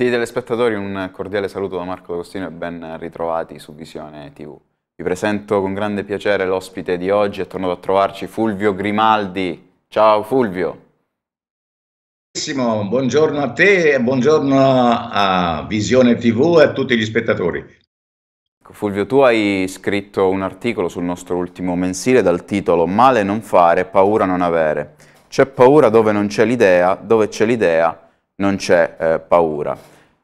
Gentili telespettatori, un cordiale saluto da Marco D'Agostino e ben ritrovati su Visione TV. Vi presento con grande piacere l'ospite di oggi, è tornato a trovarci Fulvio Grimaldi. Ciao Fulvio! buongiorno a te e buongiorno a Visione TV e a tutti gli spettatori. Ecco, Fulvio, tu hai scritto un articolo sul nostro ultimo mensile dal titolo Male non fare, paura non avere. C'è paura dove non c'è l'idea, dove c'è l'idea non c'è eh, paura.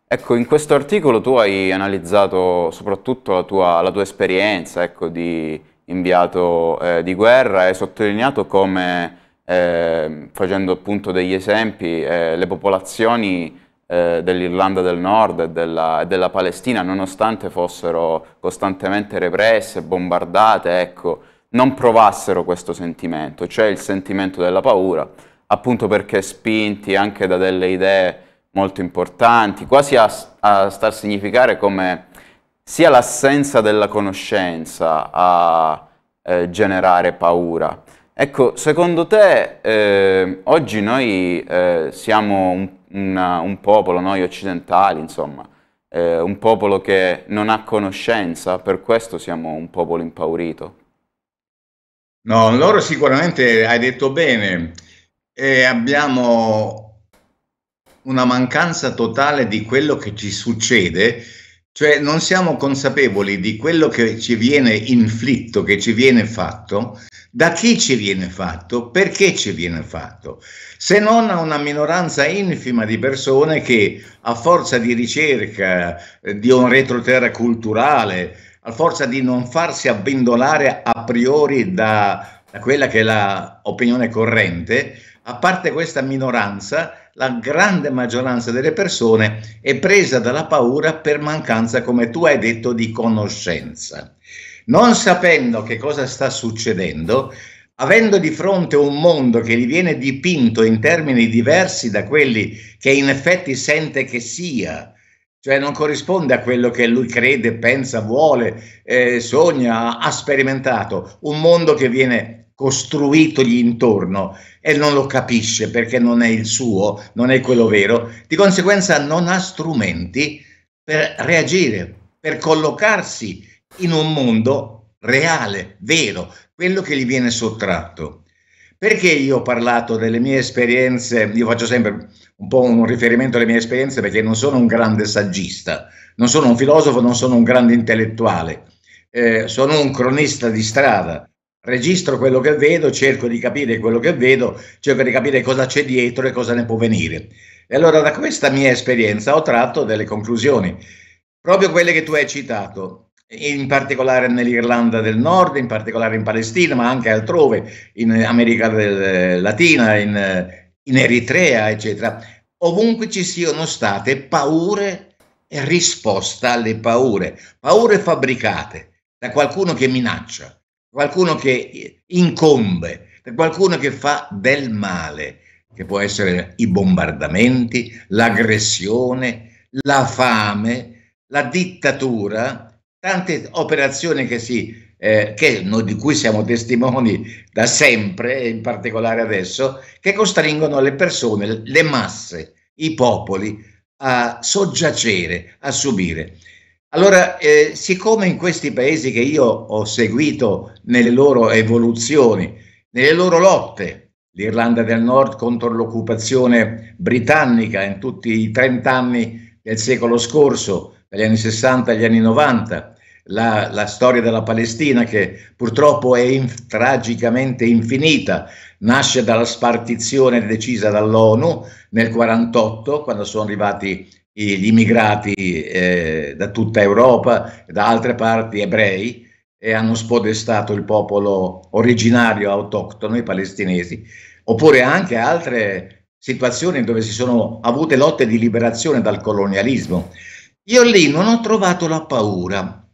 Ecco, in questo articolo tu hai analizzato soprattutto la tua, la tua esperienza ecco, di inviato eh, di guerra e hai sottolineato come, eh, facendo appunto degli esempi, eh, le popolazioni eh, dell'Irlanda del Nord e della, della, Palestina, nonostante fossero costantemente represse, bombardate, ecco, non provassero questo sentimento, cioè il sentimento della paura, appunto perché spinti anche da delle idee molto importanti, quasi a, a star significare come sia l'assenza della conoscenza a eh, generare paura. Ecco, secondo te eh, oggi noi eh, siamo un, una, un, popolo, noi occidentali, insomma, eh, un popolo che non ha conoscenza, per questo siamo un popolo impaurito? No, loro sicuramente, hai detto bene, e abbiamo una mancanza totale di quello che ci succede, cioè non siamo consapevoli di quello che ci viene inflitto, che ci viene fatto, da chi ci viene fatto, perché ci viene fatto, se non a una minoranza infima di persone che a forza di ricerca, eh, di un retroterra culturale, a forza di non farsi abbindolare a priori da a quella che è l'opinione corrente, a parte questa minoranza, la grande maggioranza delle persone è presa dalla paura per mancanza, come tu hai detto, di conoscenza. Non sapendo che cosa sta succedendo, avendo di fronte un mondo che gli viene dipinto in termini diversi da quelli che in effetti sente che sia, cioè non corrisponde a quello che lui crede, pensa, vuole, eh, sogna, ha sperimentato, un mondo che viene costruitogli intorno e non lo capisce perché non è il suo, non è quello vero, di conseguenza non ha strumenti per reagire, per collocarsi in un mondo reale, vero, quello che gli viene sottratto. Perché io ho parlato delle mie esperienze, io faccio sempre un po' un riferimento alle mie esperienze perché non sono un grande saggista, non sono un filosofo, non sono un grande intellettuale, eh, sono un cronista di strada, registro quello che vedo, cerco di capire quello che vedo, cerco di capire cosa c'è dietro e cosa ne può venire. E allora da questa mia esperienza ho tratto delle conclusioni, proprio quelle che tu hai citato, in particolare nell'Irlanda del Nord, in particolare in Palestina, ma anche altrove, in America eh, Latina, in, eh, in Eritrea, eccetera. Ovunque ci siano state paure e risposta alle paure, paure fabbricate da qualcuno che minaccia, qualcuno che incombe, per qualcuno che fa del male, che può essere i bombardamenti, l'aggressione, la fame, la dittatura, tante operazioni che si eh, che noi, di cui siamo testimoni da sempre, in particolare adesso, che costringono le persone, le masse, i popoli a soggiacere, a subire. Allora, eh, siccome in questi paesi che io ho seguito nelle loro evoluzioni, nelle loro lotte, l'Irlanda del Nord contro l'occupazione britannica in tutti i 30 anni del secolo scorso, dagli anni 60 agli anni 90, la, la storia della Palestina che purtroppo è in, tragicamente infinita, nasce dalla spartizione decisa dall'ONU nel 1948, quando sono arrivati gli immigrati eh, da tutta Europa e da altre parti ebrei e hanno spodestato il popolo originario autoctono, i palestinesi, oppure anche altre situazioni dove si sono avute lotte di liberazione dal colonialismo. Io lì non ho trovato la paura,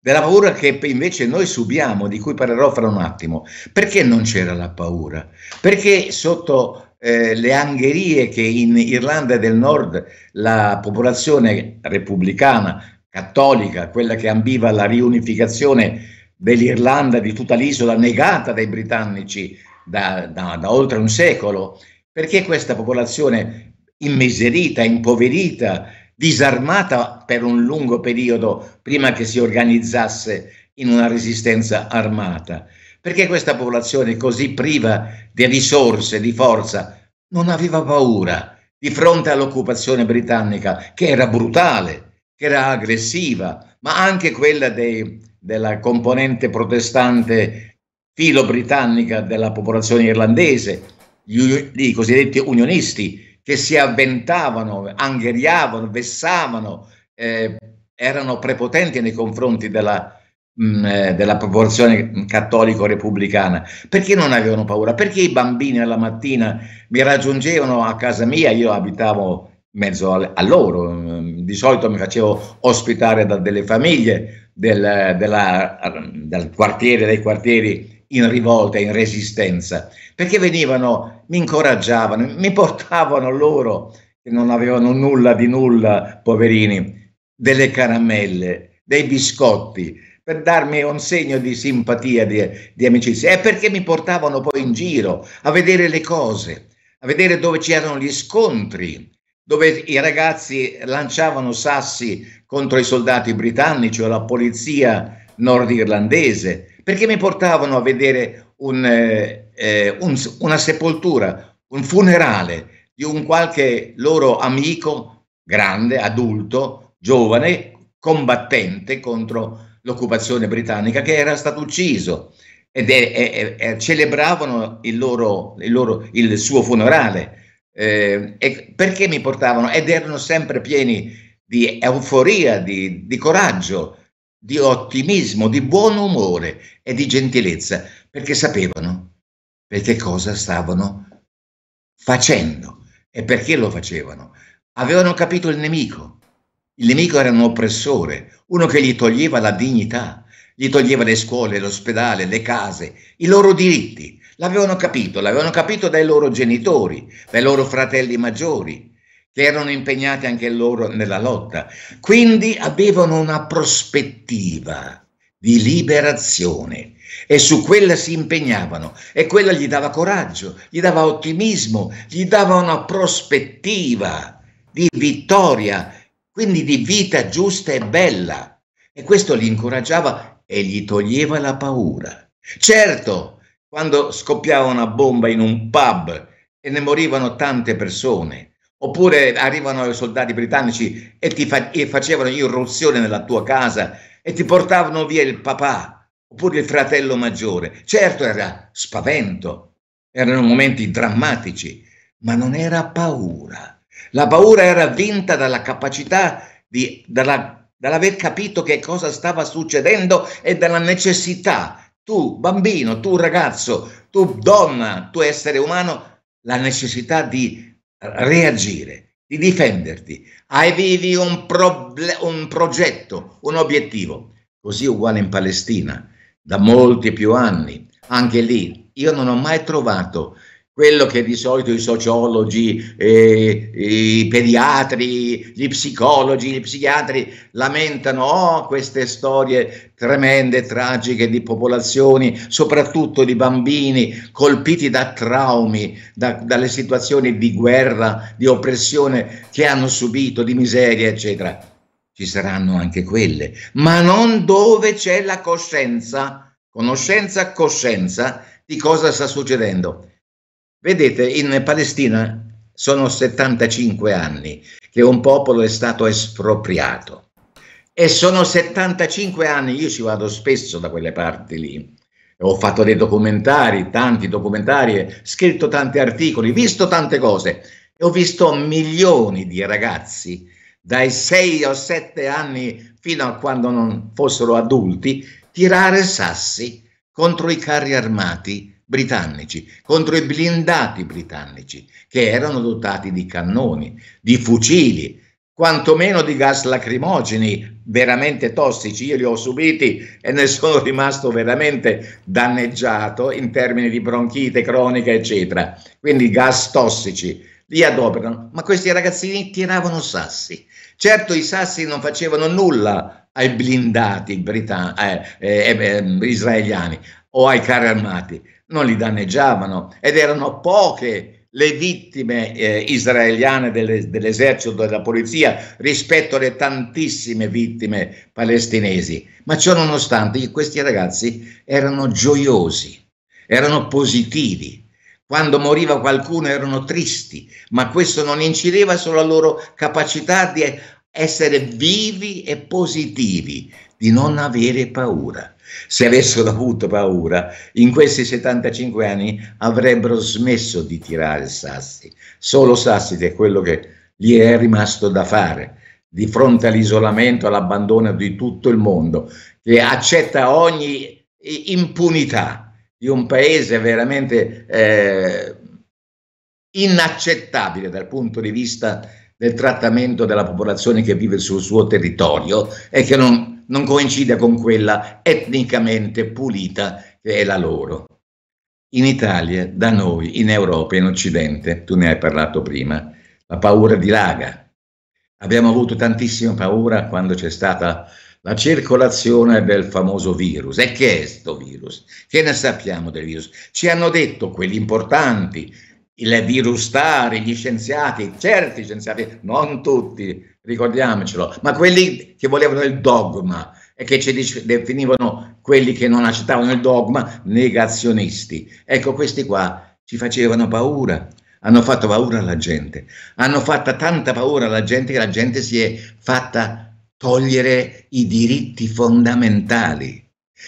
della paura che invece noi subiamo, di cui parlerò fra un attimo. Perché non c'era la paura? Perché sotto eh, le angherie che in Irlanda del Nord la popolazione repubblicana, cattolica, quella che ambiva alla riunificazione dell'Irlanda, di tutta l'isola negata dai britannici da, da, da oltre un secolo, perché questa popolazione immiserita, impoverita, disarmata per un lungo periodo prima che si organizzasse in una resistenza armata. Perché questa popolazione così priva di risorse, di forza, non aveva paura di fronte all'occupazione britannica, che era brutale, che era aggressiva, ma anche quella dei, della componente protestante filo britannica della popolazione irlandese, i cosiddetti unionisti, che si avventavano, angheriavano, vessavano, eh, erano prepotenti nei confronti della popolazione Mm, eh, della proporzione cattolico-repubblicana, perché non avevano paura? Perché i bambini alla mattina mi raggiungevano a casa mia, io abitavo in mezzo a, a loro, mm, di solito mi facevo ospitare da delle famiglie del, della, del quartiere, dei quartieri in rivolta, in resistenza, perché venivano, mi incoraggiavano, mi portavano loro, che non avevano nulla di nulla, poverini, delle caramelle, dei biscotti, per darmi un segno di simpatia, di, di amicizia, è perché mi portavano poi in giro a vedere le cose, a vedere dove c'erano gli scontri, dove i ragazzi lanciavano sassi contro i soldati britannici o la polizia nordirlandese, perché mi portavano a vedere un, eh, eh un, una sepoltura, un funerale di un qualche loro amico grande, adulto, giovane, combattente contro l'occupazione britannica, che era stato ucciso ed è, è, è, celebravano il, loro, il, loro, il, suo funerale. Eh, perché mi portavano? Ed erano sempre pieni di euforia, di, di coraggio, di ottimismo, di buon umore e di gentilezza, perché sapevano per che cosa stavano facendo e perché lo facevano. Avevano capito il nemico il nemico era un oppressore, uno che gli toglieva la dignità, gli toglieva le scuole, l'ospedale, le case, i loro diritti. L'avevano capito, l'avevano capito dai loro genitori, dai loro fratelli maggiori, che erano impegnati anche loro nella lotta. Quindi avevano una prospettiva di liberazione e su quella si impegnavano e quella gli dava coraggio, gli dava ottimismo, gli dava una prospettiva di vittoria quindi di vita giusta e bella. E questo li incoraggiava e gli toglieva la paura. Certo, quando scoppiava una bomba in un pub e ne morivano tante persone, oppure arrivano i soldati britannici e ti fa- e facevano irruzione nella tua casa e ti portavano via il papà, oppure il fratello maggiore. Certo era spavento, erano momenti drammatici, ma non era paura la paura era vinta dalla capacità di, dalla, dall'aver capito che cosa stava succedendo e dalla necessità. Tu bambino, tu ragazzo, tu donna, tu essere umano, la necessità di reagire, di difenderti. Hai vivi un, proble- un progetto, un obiettivo. Così uguale in Palestina, da molti più anni, anche lì. Io non ho mai trovato quello che di solito i sociologi, eh, i pediatri, gli psicologi, gli psichiatri lamentano, oh, queste storie tremende, tragiche di popolazioni, soprattutto di bambini colpiti da traumi, da, dalle situazioni di guerra, di oppressione che hanno subito, di miseria, eccetera. Ci saranno anche quelle, ma non dove c'è la coscienza, conoscenza, coscienza di cosa sta succedendo Vedete, in Palestina sono 75 anni che un popolo è stato espropriato e sono 75 anni, io ci vado spesso da quelle parti lì, ho fatto dei documentari, tanti documentari, scritto tanti articoli, visto tante cose e ho visto milioni di ragazzi dai 6 o 7 anni fino a quando non fossero adulti tirare sassi contro i carri armati britannici, contro i blindati britannici, che erano dotati di cannoni, di fucili, quantomeno di gas lacrimogeni veramente tossici. Io li ho subiti e ne sono rimasto veramente danneggiato in termini di bronchite cronica, eccetera. Quindi gas tossici li adoperano, ma questi ragazzini tiravano sassi. Certo i sassi non facevano nulla ai blindati britan- eh, eh, eh, eh, israeliani o ai carri armati, non li danneggiavano ed erano poche le vittime eh, israeliane delle, dell'esercito e della polizia rispetto alle tantissime vittime palestinesi. Ma ciò nonostante questi ragazzi erano gioiosi, erano positivi. Quando moriva qualcuno erano tristi, ma questo non incideva sulla loro capacità di essere vivi e positivi, di non avere paura. Se avessero avuto paura, in questi 75 anni avrebbero smesso di tirare sassi. Solo sassi è quello che gli è rimasto da fare di fronte all'isolamento, all'abbandono di tutto il mondo, che accetta ogni impunità di un paese veramente eh, inaccettabile dal punto di vista del trattamento della popolazione che vive sul suo territorio e che non, non coincide con quella etnicamente pulita che è la loro. In Italia, da noi, in Europa in Occidente, tu ne hai parlato prima, la paura dilaga. Abbiamo avuto tantissima paura quando c'è stata la circolazione del famoso virus. E che è questo virus? Che ne sappiamo del virus? Ci hanno detto quelli importanti, il virus stare, gli scienziati, certi scienziati, non tutti, ricordiamocelo, ma quelli che volevano il dogma e che ci dice, definivano quelli che non accettavano il dogma negazionisti. Ecco, questi qua ci facevano paura, hanno fatto paura alla gente, hanno fatto tanta paura alla gente che la gente si è fatta togliere i diritti fondamentali,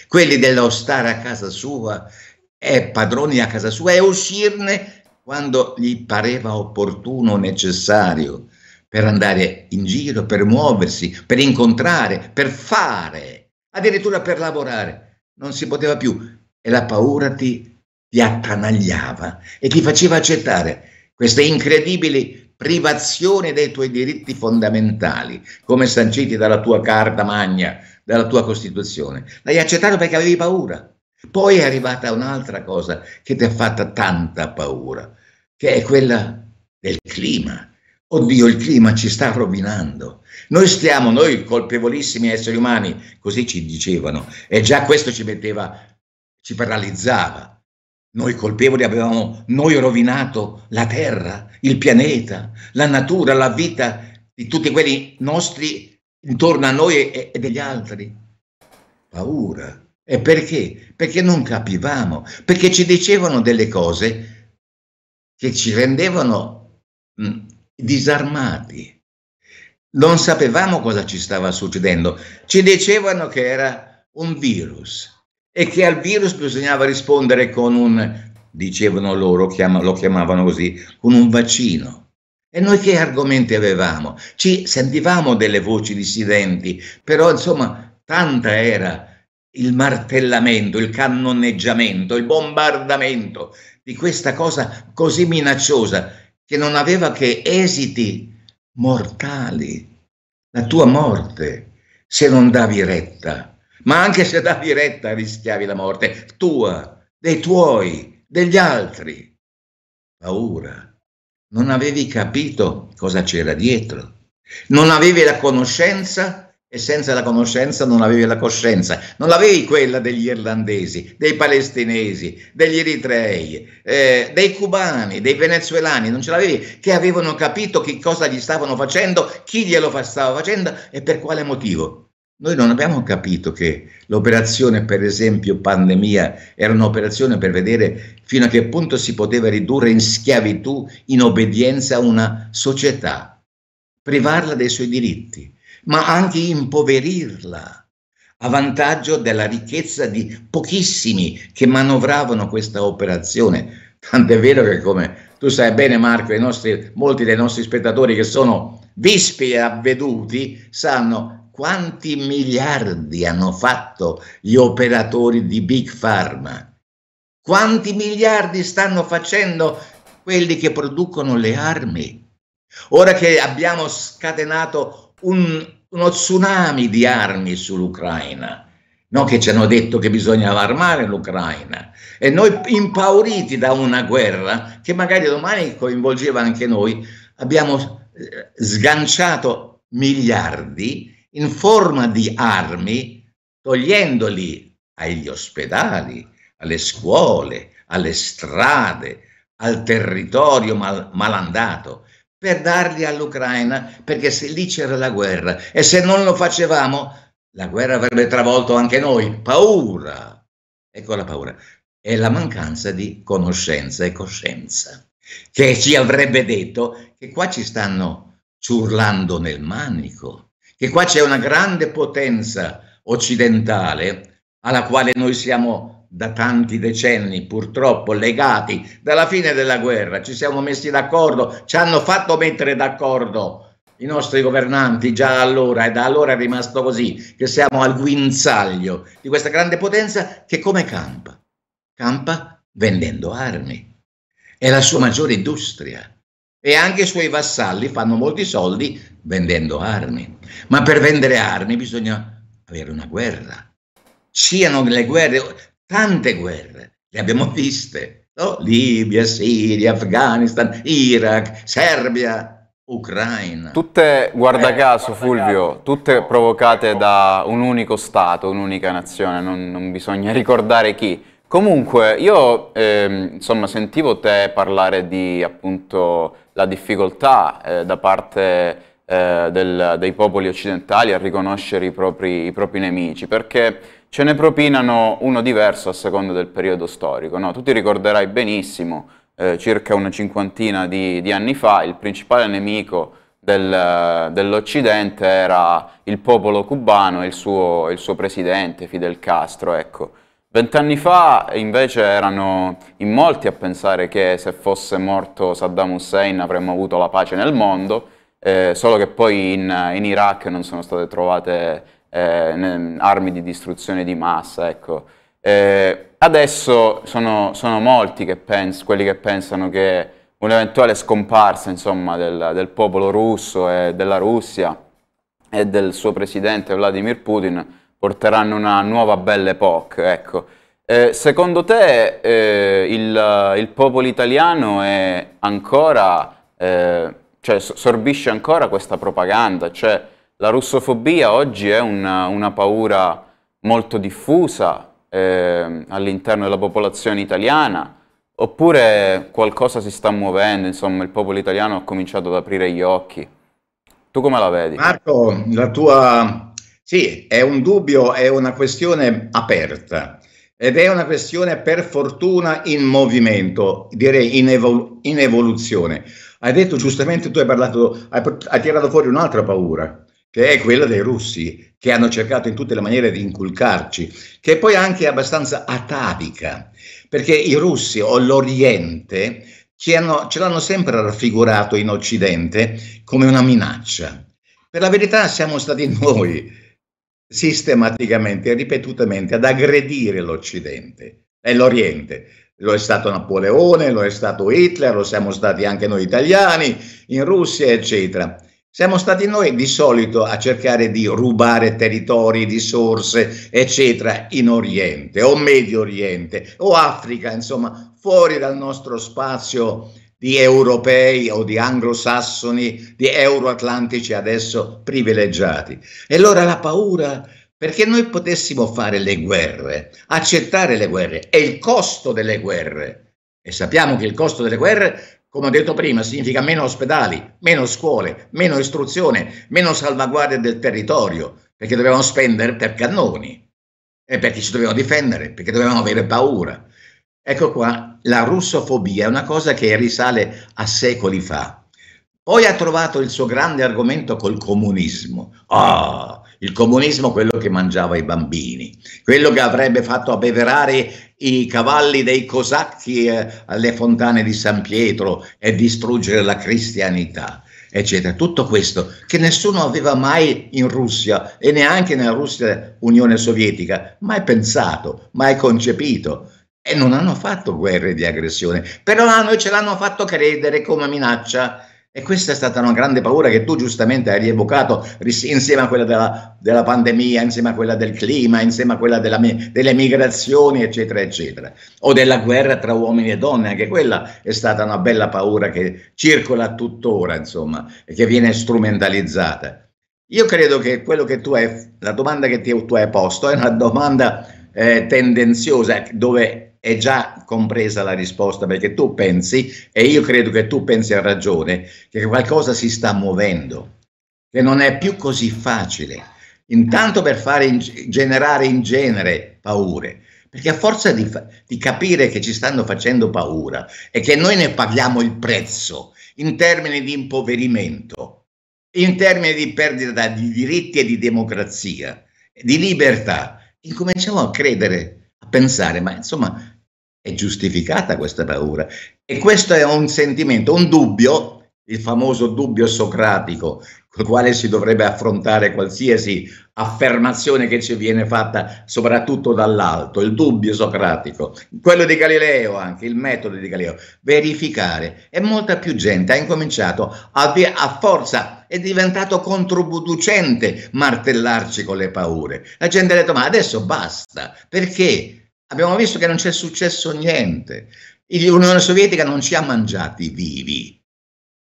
quelli dello stare a casa sua e padroni a casa sua e uscirne quando gli pareva opportuno o necessario per andare in giro, per muoversi, per incontrare, per fare, addirittura per lavorare. Non si poteva più e la paura ti, ti attanagliava e ti faceva accettare queste incredibili privazioni dei tuoi diritti fondamentali, come sanciti dalla tua carta magna, dalla tua Costituzione. L'hai accettato perché avevi paura. Poi è arrivata un'altra cosa che ti ha fatta tanta paura, che è quella del clima, Oddio, il clima ci sta rovinando. Noi stiamo, noi colpevolissimi esseri umani, così ci dicevano, e già questo ci metteva, ci paralizzava. Noi colpevoli avevamo noi rovinato la terra, il pianeta, la natura, la vita di tutti quelli nostri intorno a noi e, e degli altri. Paura. E perché? Perché non capivamo, perché ci dicevano delle cose che ci rendevano mh, disarmati. Non sapevamo cosa ci stava succedendo. Ci dicevano che era un virus e che al virus bisognava rispondere con un, dicevano loro, chiama, lo chiamavano così, con un vaccino. E noi che argomenti avevamo? Ci sentivamo delle voci dissidenti, però insomma tanta era il martellamento, il cannoneggiamento, il bombardamento di questa cosa così minacciosa che non aveva che esiti mortali, la tua morte, se non davi retta. Ma anche se davi retta rischiavi la morte tua, dei tuoi, degli altri. Paura. Non avevi capito cosa c'era dietro. Non avevi la conoscenza e senza la conoscenza non avevi la coscienza, non l'avevi quella degli irlandesi, dei palestinesi, degli eritrei, eh, dei cubani, dei venezuelani, non ce l'avevi, che avevano capito che cosa gli stavano facendo, chi glielo stava facendo e per quale motivo. Noi non abbiamo capito che l'operazione, per esempio, pandemia, era un'operazione per vedere fino a che punto si poteva ridurre in schiavitù, in obbedienza a una società, privarla dei suoi diritti ma anche impoverirla a vantaggio della ricchezza di pochissimi che manovravano questa operazione. Tant'è vero che, come tu sai bene, Marco, nostri, molti dei nostri spettatori che sono vispi e avveduti sanno quanti miliardi hanno fatto gli operatori di Big Pharma, quanti miliardi stanno facendo quelli che producono le armi. Ora che abbiamo scatenato un uno tsunami di armi sull'Ucraina. No, che ci hanno detto che bisognava armare l'Ucraina e noi impauriti da una guerra che magari domani coinvolgeva anche noi, abbiamo eh, sganciato miliardi in forma di armi, togliendoli agli ospedali, alle scuole, alle strade, al territorio mal- malandato per darli all'Ucraina, perché se lì c'era la guerra e se non lo facevamo, la guerra avrebbe travolto anche noi. Paura! Ecco la paura. È la mancanza di conoscenza e coscienza, che ci avrebbe detto che qua ci stanno ciurlando nel manico, che qua c'è una grande potenza occidentale alla quale noi siamo da tanti decenni purtroppo legati dalla fine della guerra, ci siamo messi d'accordo, ci hanno fatto mettere d'accordo i nostri governanti già allora e da allora è rimasto così, che siamo al guinzaglio di questa grande potenza che come campa? Campa vendendo armi. È la sua maggiore industria e anche i suoi vassalli fanno molti soldi vendendo armi. Ma per vendere armi bisogna avere una guerra. Siano le guerre, tante guerre, le abbiamo viste, no? Libia, Siria, Afghanistan, Iraq, Serbia, Ucraina. Tutte, guarda eh, caso guarda Fulvio, caso. tutte provocate da un unico Stato, un'unica nazione, non, non bisogna ricordare chi. Comunque, io ehm, insomma sentivo te parlare di appunto la difficoltà eh, da parte eh, del, dei popoli occidentali a riconoscere i propri, i propri nemici, perché ce ne propinano uno diverso a seconda del periodo storico. No? Tu ti ricorderai benissimo, eh, circa una cinquantina di, di, anni fa, il principale nemico del, dell'Occidente era il popolo cubano e il suo, il suo presidente Fidel Castro. Ecco. Vent'anni fa invece erano in molti a pensare che se fosse morto Saddam Hussein avremmo avuto la pace nel mondo, eh, solo che poi in, in Iraq non sono state trovate eh, armi di distruzione di massa, ecco. eh, adesso sono, sono molti che pens- quelli che pensano che un'eventuale scomparsa insomma, del, del, popolo russo e della Russia e del suo presidente Vladimir Putin porteranno una nuova belle epoca. Ecco. Eh, secondo te eh, il, il, popolo italiano è ancora, eh, cioè, sorbisce ancora questa propaganda? Cioè, la russofobia oggi è una, una paura molto diffusa eh, all'interno della popolazione italiana, oppure qualcosa si sta muovendo, insomma il popolo italiano ha cominciato ad aprire gli occhi. Tu come la vedi? Marco, la tua... Sì, è un dubbio, è una questione aperta ed è una questione per fortuna in movimento, direi in, evol... in evoluzione. Hai detto giustamente, tu hai parlato, hai, hai tirato fuori un'altra paura, che è quella dei russi, che hanno cercato in tutte le maniere di inculcarci, che poi anche abbastanza atavica, perché i russi o l'Oriente hanno, ce l'hanno sempre raffigurato in Occidente come una minaccia. Per la verità siamo stati noi sistematicamente e ripetutamente ad aggredire l'Occidente e l'Oriente. Lo è stato Napoleone, lo è stato Hitler, lo siamo stati anche noi italiani in Russia, eccetera. Siamo stati noi di solito a cercare di rubare territori, risorse, eccetera, in Oriente o Medio Oriente o Africa, insomma, fuori dal nostro spazio di europei o di anglosassoni, di euroatlantici adesso privilegiati. E allora la paura perché noi potessimo fare le guerre, accettare le guerre e il costo delle guerre. E sappiamo che il costo delle guerre come ho detto prima, significa meno ospedali, meno scuole, meno istruzione, meno salvaguardia del territorio, perché dovevano spendere per cannoni e perché ci dovevano difendere, perché dovevano avere paura. Ecco qua, la russofobia è una cosa che risale a secoli fa. Poi ha trovato il suo grande argomento col comunismo. Ah, oh, il comunismo quello che mangiava i bambini, quello che avrebbe fatto abbeverare i cavalli dei cosacchi eh, alle fontane di San Pietro e distruggere la cristianità, eccetera. Tutto questo che nessuno aveva mai in Russia e neanche nella Russia Unione Sovietica, mai pensato, mai concepito. E non hanno fatto guerre di aggressione, però a noi ce l'hanno fatto credere come minaccia e questa è stata una grande paura che tu giustamente hai rievocato insieme a quella della, della pandemia, insieme a quella del clima, insieme a quella della, delle migrazioni, eccetera, eccetera. O della guerra tra uomini e donne, anche quella è stata una bella paura che circola tuttora, insomma, e che viene strumentalizzata. Io credo che quello che tu hai, la domanda che ti, tu hai posto è una domanda eh, tendenziosa, dove è già compresa la risposta, perché tu pensi, e io credo che tu pensi a ragione, che qualcosa si sta muovendo, che non è più così facile, intanto per fare in, generare in genere paure, perché a forza di, di, capire che ci stanno facendo paura e che noi ne paghiamo il prezzo in termini di impoverimento, in termini di perdita di diritti e di democrazia, di libertà, incominciamo a credere, a pensare, ma insomma è giustificata questa paura. E questo è un sentimento, un dubbio, il famoso dubbio socratico, col quale si dovrebbe affrontare qualsiasi affermazione che ci viene fatta, soprattutto dall'alto, il dubbio socratico. Quello di Galileo anche, il metodo di Galileo. Verificare. E molta più gente ha incominciato a, a forza, è diventato controproducente martellarci con le paure. La gente ha detto, ma adesso basta, perché? Abbiamo visto che non c'è successo niente. L'Unione Sovietica non ci ha mangiati vivi.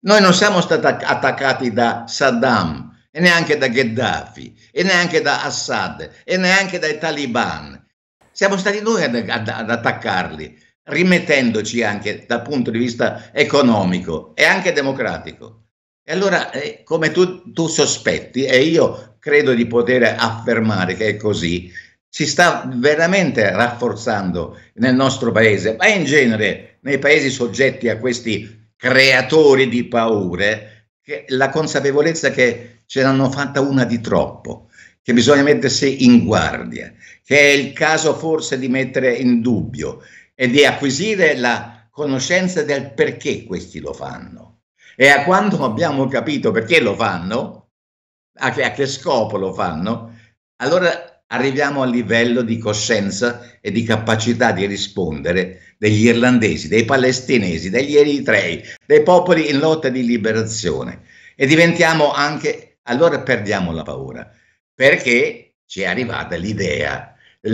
Noi non siamo stati attaccati da Saddam, e neanche da Gheddafi, e neanche da Assad, e neanche dai Taliban. Siamo stati noi ad, ad, ad attaccarli, rimettendoci anche dal punto di vista economico e anche democratico. E allora, eh, come tu, tu sospetti, e io credo di poter affermare che è così, si sta veramente rafforzando nel nostro paese, ma in genere nei paesi soggetti a questi creatori di paure, la consapevolezza che ce l'hanno fatta una di troppo, che bisogna mettersi in guardia, che è il caso forse di mettere in dubbio e di acquisire la conoscenza del perché questi lo fanno. E a quando abbiamo capito perché lo fanno, a che, a che scopo lo fanno, allora arriviamo al livello di coscienza e di capacità di rispondere degli irlandesi, dei palestinesi, degli eritrei, dei popoli in lotta di liberazione e diventiamo anche, allora perdiamo la paura, perché ci è arrivata l'idea.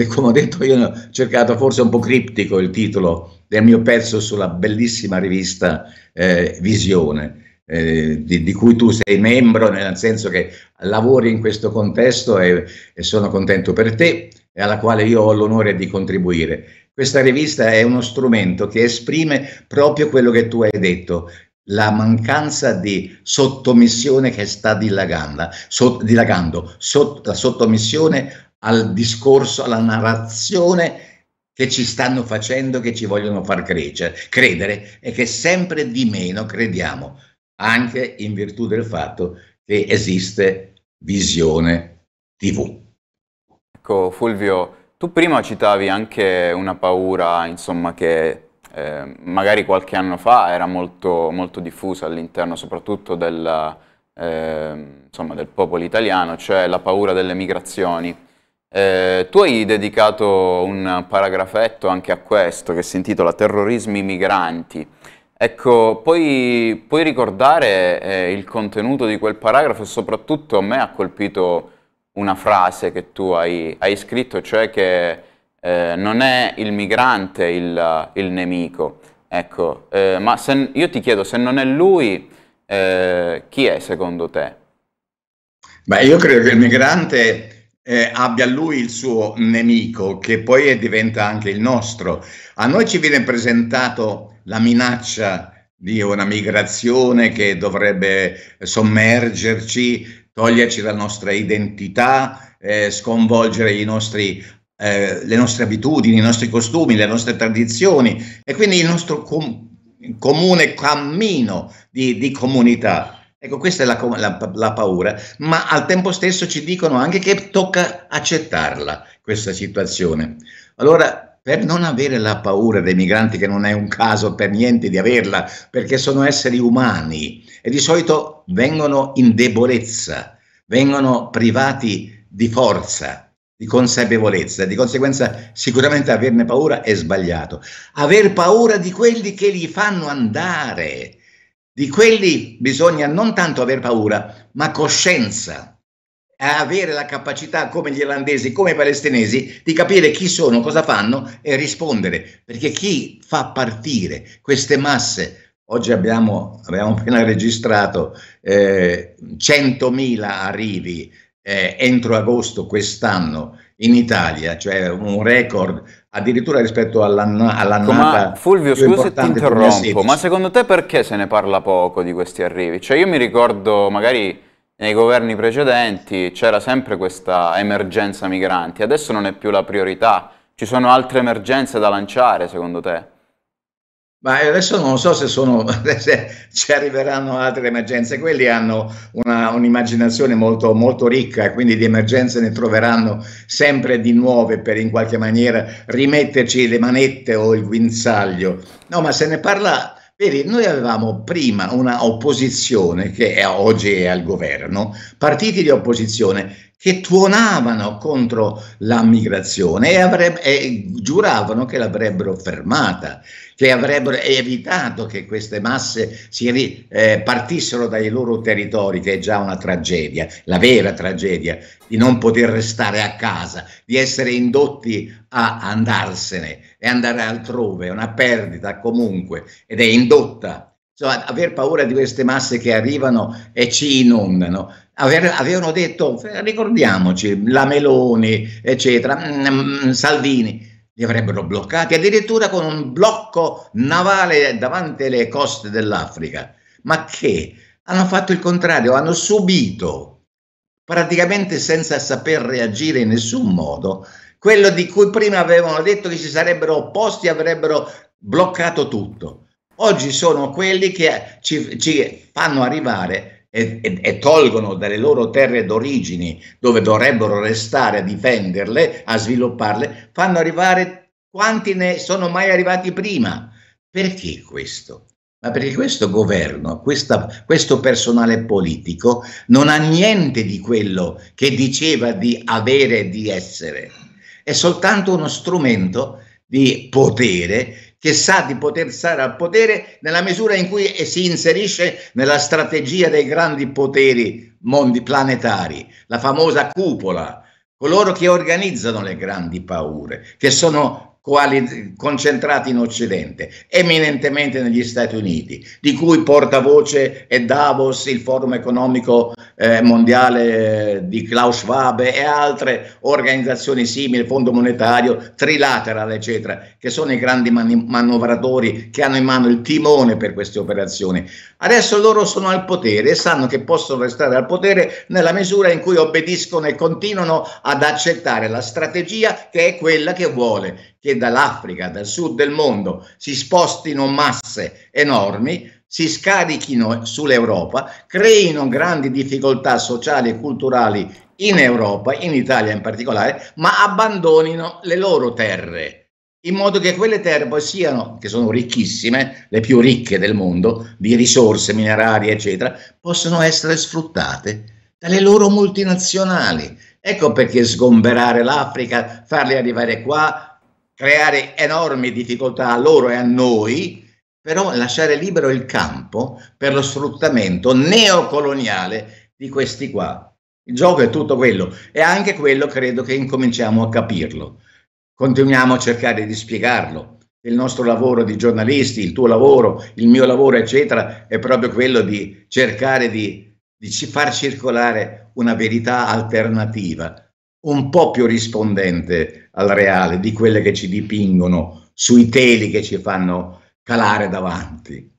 Come ho detto, io ho cercato forse un po' criptico il titolo del mio pezzo sulla bellissima rivista eh, Visione eh, di, di, cui tu sei membro, nel senso che lavori in questo contesto e, e, sono contento per te e alla quale io ho l'onore di contribuire. Questa rivista è uno strumento che esprime proprio quello che tu hai detto, la mancanza di sottomissione che sta dilagando, so, dilagando sott, la sottomissione al discorso, alla narrazione che ci stanno facendo, che ci vogliono far crescere, credere e che sempre di meno crediamo anche in virtù del fatto che esiste visione TV. Ecco Fulvio, tu prima citavi anche una paura insomma, che eh, magari qualche anno fa era molto, molto diffusa all'interno soprattutto del, eh, insomma, del popolo italiano, cioè la paura delle migrazioni. Eh, tu hai dedicato un paragrafetto anche a questo che si intitola Terrorismi migranti. Ecco, puoi, puoi ricordare eh, il contenuto di quel paragrafo e soprattutto a me ha colpito una frase che tu hai, hai scritto, cioè che eh, non è il migrante il, il nemico. Ecco, eh, ma se, io ti chiedo, se non è lui, eh, chi è secondo te? Beh, io credo che il migrante eh, abbia lui il suo nemico, che poi diventa anche il nostro. A noi ci viene presentato la minaccia di una migrazione che dovrebbe sommergerci, toglierci la nostra identità, eh, sconvolgere i nostri eh, le nostre abitudini, i nostri costumi, le nostre tradizioni e quindi il nostro com- comune cammino di, di, comunità. Ecco, questa è la, la, la, paura, ma al tempo stesso ci dicono anche che tocca accettarla questa situazione. Allora, per non avere la paura dei migranti, che non è un caso per niente di averla, perché sono esseri umani e di solito vengono in debolezza, vengono privati di forza, di consapevolezza, di conseguenza sicuramente averne paura è sbagliato. Aver paura di quelli che li fanno andare, di quelli bisogna non tanto aver paura, ma coscienza avere la capacità, come gli irlandesi, come i palestinesi, di capire chi sono, cosa fanno e rispondere. Perché chi fa partire queste masse, oggi abbiamo, abbiamo appena registrato eh, 100.000 arrivi eh, entro agosto quest'anno in Italia, cioè un record addirittura rispetto all'anno, all'annata ma Fulvio, scusa se ti interrompo, ma secondo te perché se ne parla poco di questi arrivi? Cioè io mi ricordo magari nei governi precedenti c'era sempre questa emergenza migranti, adesso non è più la priorità, ci sono altre emergenze da lanciare secondo te? Ma adesso non so se, sono, se ci arriveranno altre emergenze, quelli hanno una, un'immaginazione molto, molto ricca, quindi di emergenze ne troveranno sempre di nuove per in qualche maniera rimetterci le manette o il guinzaglio. No, ma se ne parla Vedi, noi avevamo prima una opposizione che è oggi è al governo, partiti di opposizione che tuonavano contro la migrazione e, avrebbe, e giuravano che l'avrebbero fermata che avrebbero evitato che queste masse si, eh, partissero dai loro territori, che è già una tragedia, la vera tragedia, di non poter restare a casa, di essere indotti a andarsene e andare altrove, è una perdita comunque ed è indotta insomma, cioè, aver paura di queste masse che arrivano e ci inondano. Aver, avevano detto, ricordiamoci, la Meloni, eccetera, mm, mm, Salvini, li avrebbero bloccati, addirittura con un blocco navale davanti alle coste dell'Africa. Ma che hanno fatto il contrario, hanno subito, praticamente senza saper reagire in nessun modo, quello di cui prima avevano detto che si sarebbero opposti, avrebbero bloccato tutto. Oggi sono quelli che ci, ci fanno arrivare e, e, e tolgono dalle loro terre d'origine, dove dovrebbero restare a difenderle, a svilupparle, fanno arrivare quanti ne sono mai arrivati prima. Perché questo? ma perché questo governo, questa, questo personale politico non ha niente di quello che diceva di avere e di essere, è soltanto uno strumento di potere che sa di poter stare al potere nella misura in cui eh, si inserisce nella strategia dei grandi poteri mondi planetari, la famosa cupola, coloro che organizzano le grandi paure, che sono concentrati in Occidente, eminentemente negli Stati Uniti, di cui portavoce è Davos, il Forum economico eh, mondiale eh, di Klaus Schwab e altre organizzazioni simili, il Fondo monetario, Trilateral, eccetera, che sono i grandi mani- manovratori che hanno in mano il timone per queste operazioni. Adesso loro sono al potere e sanno che possono restare al potere nella misura in cui obbediscono e continuano ad accettare la strategia che è quella che vuole che dall'Africa, dal sud del mondo, si spostino masse enormi, si scarichino sull'Europa, creino grandi difficoltà sociali e culturali in Europa, in Italia in particolare, ma abbandonino le loro terre in modo che quelle terre poi siano, che sono ricchissime, le più ricche del mondo, di risorse minerarie, eccetera, possono essere sfruttate dalle loro multinazionali. Ecco perché sgomberare l'Africa, farli arrivare qua, creare enormi difficoltà a loro e a noi, però lasciare libero il campo per lo sfruttamento neocoloniale di questi qua. Il gioco è tutto quello e anche quello credo che incominciamo a capirlo continuiamo a cercare di spiegarlo. Il nostro lavoro di giornalisti, il tuo lavoro, il mio lavoro, eccetera, è proprio quello di cercare di, di far circolare una verità alternativa, un po' più rispondente al reale di quelle che ci dipingono sui teli che ci fanno calare davanti.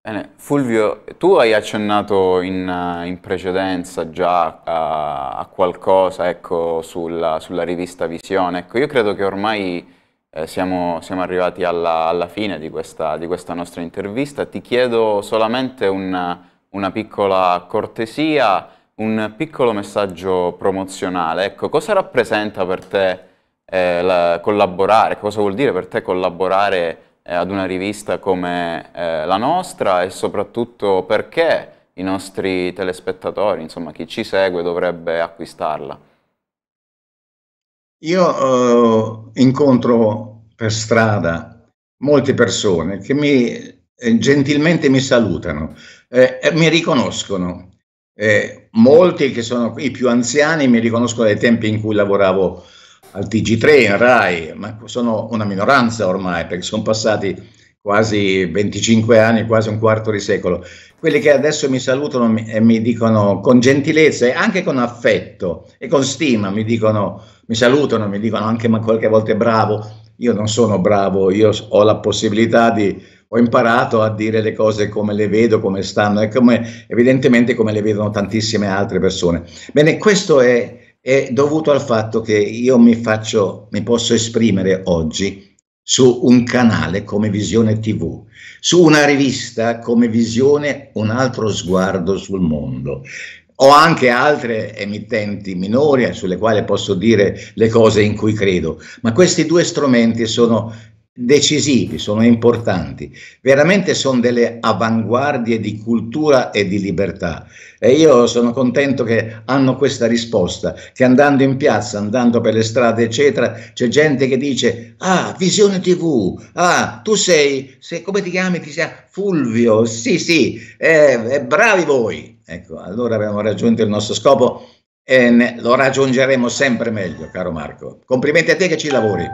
Bene, Fulvio, tu hai accennato in, in precedenza già a, a qualcosa ecco, sulla, sulla, rivista Visione. Ecco, io credo che ormai eh, siamo, siamo, arrivati alla, alla fine di questa, di questa, nostra intervista. Ti chiedo solamente un, una piccola cortesia, un piccolo messaggio promozionale. Ecco, cosa rappresenta per te eh, la, collaborare? Cosa vuol dire per te collaborare? Eh, ad una rivista come eh, la nostra e soprattutto perché i nostri telespettatori, insomma chi ci segue dovrebbe acquistarla? Io eh, incontro per strada molte persone che mi, eh, gentilmente mi salutano, eh, mi riconoscono. molti che sono i più anziani mi riconoscono dai tempi in cui lavoravo al TG3, in RAI, ma sono una minoranza ormai perché sono passati quasi 25 anni, quasi un quarto di secolo. Quelli che adesso mi salutano e mi dicono con gentilezza e anche con affetto e con stima, mi dicono, mi salutano, mi dicono anche ma qualche volta è bravo. Io non sono bravo, io ho la possibilità di, ho imparato a dire le cose come le vedo, come stanno e come, evidentemente come le vedono tantissime altre persone. Bene, questo è è dovuto al fatto che io mi, faccio, mi posso esprimere oggi su un canale come Visione TV, su una rivista come Visione un altro sguardo sul mondo. Ho anche altre emittenti minori sulle quali posso dire le cose in cui credo, ma questi due strumenti sono decisivi, sono importanti, veramente sono delle avanguardie di cultura e di libertà. E io sono contento che hanno questa risposta, che andando in piazza, andando per le strade, eccetera, c'è gente che dice, ah, Visione TV, ah, tu sei, sei come ti chiami? Ti sei Fulvio, sì, sì, eh, eh, bravi voi. Ecco, allora abbiamo raggiunto il nostro scopo e ne, lo raggiungeremo sempre meglio, caro Marco. Complimenti a te che ci lavori.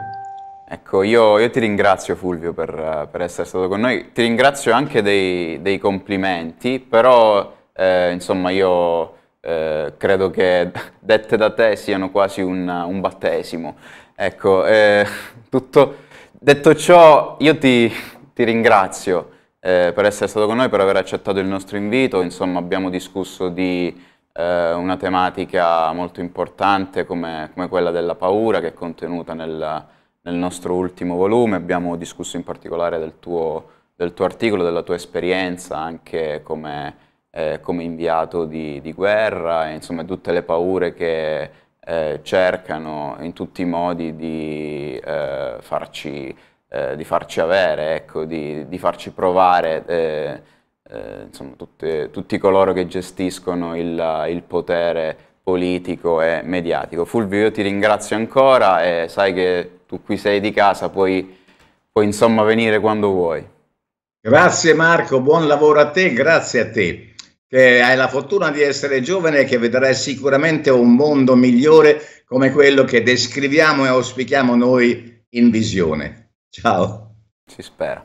Ecco, io, io, ti ringrazio Fulvio per, per, essere stato con noi, ti ringrazio anche dei, dei complimenti, però eh, insomma io eh, credo che dette da te siano quasi un, un battesimo. Ecco, eh, tutto, detto ciò io ti, ti ringrazio eh, per essere stato con noi, per aver accettato il nostro invito, insomma abbiamo discusso di eh, una tematica molto importante come, come quella della paura che è contenuta nel nel nostro ultimo volume abbiamo discusso in particolare del tuo, del tuo articolo, della tua esperienza anche come, eh, come inviato di, di guerra, e insomma tutte le paure che eh, cercano in tutti i modi di, eh, farci, eh, di farci, avere, ecco, di, di, farci provare. Eh, eh, insomma, tutte, tutti coloro che gestiscono il, il potere politico e mediatico. Fulvio, io ti ringrazio ancora e sai che tu qui sei di casa, puoi, puoi insomma venire quando vuoi. Grazie Marco, buon lavoro a te, grazie a te. Che hai la fortuna di essere giovane e che vedrai sicuramente un mondo migliore come quello che descriviamo e auspichiamo noi in visione. Ciao. Si spera.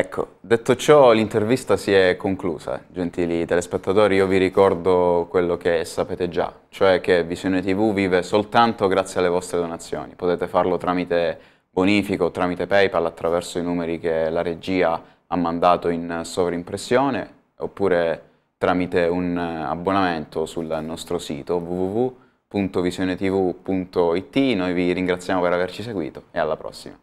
Ecco, detto ciò l'intervista si è conclusa, gentili telespettatori, io vi ricordo quello che sapete già, cioè che Visione TV vive soltanto grazie alle vostre donazioni, potete farlo tramite bonifico, tramite PayPal, attraverso i numeri che la regia ha mandato in sovrimpressione, oppure tramite un abbonamento sul nostro sito www.visionetv.it, noi vi ringraziamo per averci seguito e alla prossima.